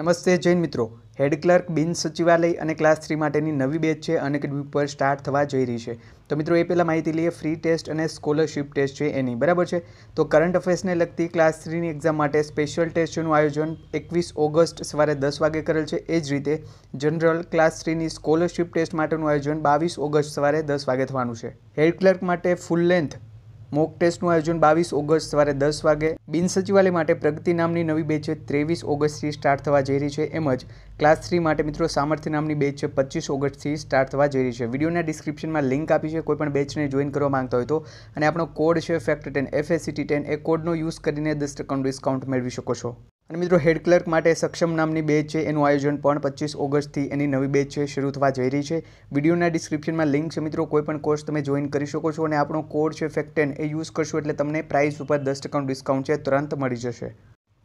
નમસ્તે જૈન મિત્રો head clerk બિન સચિવાલય અને ક્લાસ થ્રી માટેની નવી બેચ છે અને અનએકેડમી પર સ્ટાર્ટ થવા જઈ રહી છે તો મિત્રો એ પહેલાં માહિતી લઈએ ફ્રી ટેસ્ટ અને સ્કોલરશિપ ટેસ્ટ છે એની બરાબર છે તો કરંટ અફેર્સને લગતી ક્લાસ થ્રીની એક્ઝામ માટે સ્પેશિયલ ટેસ્ટનું આયોજન એકવીસ ઓગસ્ટ સવારે દસ વાગે કરેલ છે એ જ રીતે જનરલ ક્લાસ થ્રીની સ્કોલરશિપ ટેસ્ટ માટેનું આયોજન બાવીસ ઓગસ્ટ સવારે દસ વાગે થવાનું છે હેડ ક્લર્ક માટે ફૂલ લેન્થ મોક ટેસ્ટનું આયોજન બાવીસ ઓગસ્ટ સવારે દસ વાગે બિન સચિવાલય માટે પ્રગતિ નામની નવી બેચ ત્રેવીસ ઓગસ્ટથી સ્ટાર્ટ થવા જઈ રહી છે એમ જ ક્લાસ થ્રી માટે મિત્રો સામર્થ્ય નામની બેચ છે પચીસ ઓગસ્ટથી સ્ટાર્ટ થવા જઈ રહી છે વિડીયોના ડિસ્ક્રિપ્શનમાં લિંક આપી છે કોઈપણ બેચને જોઈન કરવા માંગતા હોય તો અને આપણો કોડ છે ફેક્ટ ટેન એફએસીટી ટેન એ કોડનો યુઝ કરીને દસ ટકાનું ડિસ્કાઉન્ટ મેળવી શકો છો અને મિત્રો હેડ ક્લર્ક માટે સક્ષમ નામની બેચ છે એનું આયોજન પણ પચીસ ઓગસ્ટથી એની નવી બેચ છે શરૂ થવા જઈ રહી છે વિડીયોના ડિસ્ક્રિપ્શનમાં લિંક છે મિત્રો કોઈપણ કોર્સ તમે જોઈન કરી શકો છો અને આપણો કોડ છે ફેક્ટેન એ યુઝ કરશો એટલે તમને પ્રાઇસ ઉપર દસ ડિસ્કાઉન્ટ છે તુરંત મળી જશે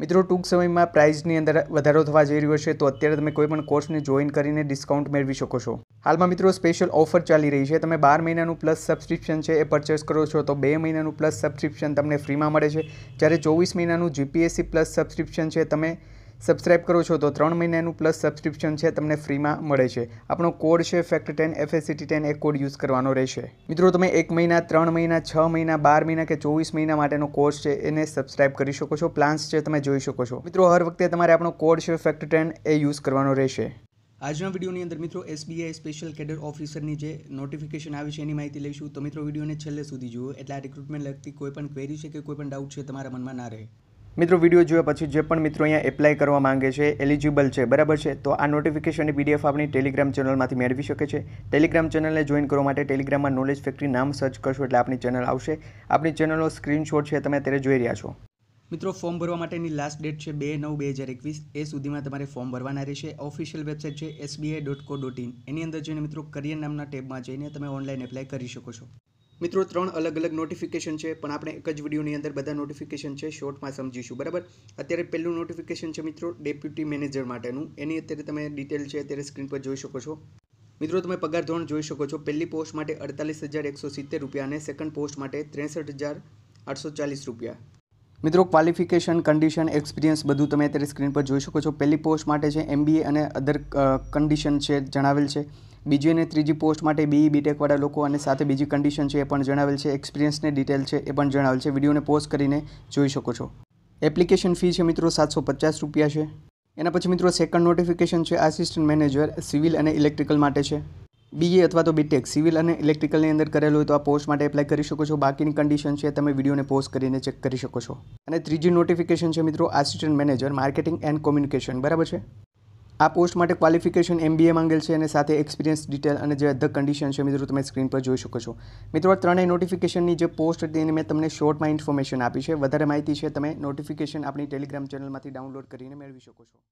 મિત્રો ટૂંક સમયમાં પ્રાઇઝની અંદર વધારો થવા જઈ રહ્યો છે તો અત્યારે તમે કોઈ પણ કોર્સને જોઈન કરીને ડિસ્કાઉન્ટ મેળવી શકો છો હાલમાં મિત્રો સ્પેશિયલ ઓફર ચાલી રહી છે તમે બાર મહિનાનું પ્લસ સબસ્ક્રિપ્શન છે એ પરચેસ કરો છો તો બે મહિનાનું પ્લસ સબસ્ક્રિપ્શન તમને ફ્રીમાં મળે છે જ્યારે ચોવીસ મહિનાનું જીપીએસસી પ્લસ સબસ્ક્રિપ્શન છે તમે સબસ્ક્રાઇબ કરો છો તો ત્રણ મહિનાનું પ્લસ સબસ્ક્રિપ્શન છે તમને ફ્રીમાં મળે છે આપણો કોડ છે ફેક્ટ ટેન એફએસીટી ટેન એ કોડ યુઝ કરવાનો રહેશે મિત્રો તમે એક મહિના ત્રણ મહિના છ મહિના બાર મહિના કે ચોવીસ મહિના માટેનો કોર્સ છે એને સબસ્ક્રાઇબ કરી શકો છો પ્લાન્સ છે તમે જોઈ શકો છો મિત્રો હર વખતે તમારે આપણો કોડ છે ફેક્ટ ટેન એ યુઝ કરવાનો રહેશે આજના વિડીયોની અંદર મિત્રો એસબીઆઈ સ્પેશિયલ કેડર ઓફિસરની જે નોટિફિકેશન આવી છે એની માહિતી લઈશું તો મિત્રો વિડીયોને છેલ્લે સુધી જુઓ એટલે આ રિક્રુટમેન્ટ લગતી કોઈ પણ ક્વેરી છે કે કોઈ પણ ડાઉટ છે તમારા મનમાં ના રહે મિત્રો વિડીયો જોયા પછી જે પણ મિત્રો અહીંયા એપ્લાય કરવા માંગે છે એલિજિબલ છે બરાબર છે તો આ નોટિફિકેશનની પીડીએફ આપણી ટેલિગ્રામ ચેનલમાંથી મેળવી શકે છે ટેલિગ્રામ ચેનલને જોઈન કરવા માટે ટેલિગ્રામમાં નોલેજ ફેક્ટરી નામ સર્ચ કરશો એટલે આપણી ચેનલ આવશે આપણી ચેનલનો સ્ક્રીનશોટ છે તમે અત્યારે જોઈ રહ્યા છો મિત્રો ફોર્મ ભરવા માટેની લાસ્ટ ડેટ છે બે નવ બે હજાર એકવીસ એ સુધીમાં તમારે ફોર્મ ભરવાના રહેશે ઓફિશિયલ વેબસાઇટ છે SBI dot co dot in એની અંદર જઈને મિત્રો કરિયર નામના ટેબમાં જઈને તમે ઓનલાઈન એપ્લાય કરી શકો છો મિત્રો ત્રણ અલગ અલગ નોટિફિકેશન છે પણ આપણે એક જ વિડીયોની અંદર બધા નોટિફિકેશન છે શોર્ટમાં સમજીશું બરાબર અત્યારે પહેલું નોટિફિકેશન છે મિત્રો ડેપ્યુટી મેનેજર માટેનું એની અત્યારે તમે ડિટેલ છે અત્યારે સ્ક્રીન પર જોઈ શકો છો મિત્રો તમે પગાર ધોરણ જોઈ શકો છો પહેલી પોસ્ટ માટે અડતાલીસ હજાર એકસો સિત્તેર રૂપિયા અને સેકન્ડ પોસ્ટ માટે ત્રેસઠ હજાર આઠસો ચાલીસ રૂપિયા મિત્રો ક્વોલિફિકેશન કન્ડિશન એક્સપિરિયન્સ બધું તમે અત્યારે સ્ક્રીન પર જોઈ શકો છો પહેલી પોસ્ટ માટે છે એમબીએ અને અધર કન્ડિશન છે જણાવેલ છે બીજી અને ત્રીજી પોસ્ટ માટે બીઈ બીટેકવાળા લોકો અને સાથે બીજી કન્ડિશન છે એ પણ જણાવેલ છે એક્સપિરિયન્સની ડિટેલ છે એ પણ જણાવેલ છે વિડીયોને પોસ્ટ કરીને જોઈ શકો છો એપ્લિકેશન ફી છે મિત્રો સાતસો પચાસ રૂપિયા છે એના પછી મિત્રો સેકન્ડ નોટિફિકેશન છે આસિસ્ટન્ટ મેનેજર સિવિલ અને ઇલેક્ટ્રિકલ માટે છે બીએ અથવા તો બીટેક સિવિલ અને ઇલેક્ટ્રિકલની અંદર કરેલું હોય તો આ પોસ્ટ માટે એપ્લાય કરી શકો છો બાકીની કન્ડિશન છે તમે વિડીયોને પોસ્ટ કરીને ચેક કરી શકો છો અને ત્રીજી નોટિફિકેશન છે મિત્રો assistant manager marketing and communication બરાબર છે આ પોસ્ટ માટે ક્વોલિફિકેશન એમબીએ માંગેલ છે અને સાથે એક્સપિરિયન્સ ડિટેલ અને જે અધ કન્ડિશન છે મિત્રો તમે સ્ક્રીન પર જોઈ શકો છો મિત્રો ત્રણેય નોટિફિકેશનની જે પોસ્ટ હતી એને મેં તમને શોર્ટમાં ઇન્ફોર્મેશન આપી છે વધારે માહિતી છે તમે નોટિફિકેશન આપણી ટેલિગ્રામ ચેનલમાંથી ડાઉનલોડ કરીને મેળવી શકો છો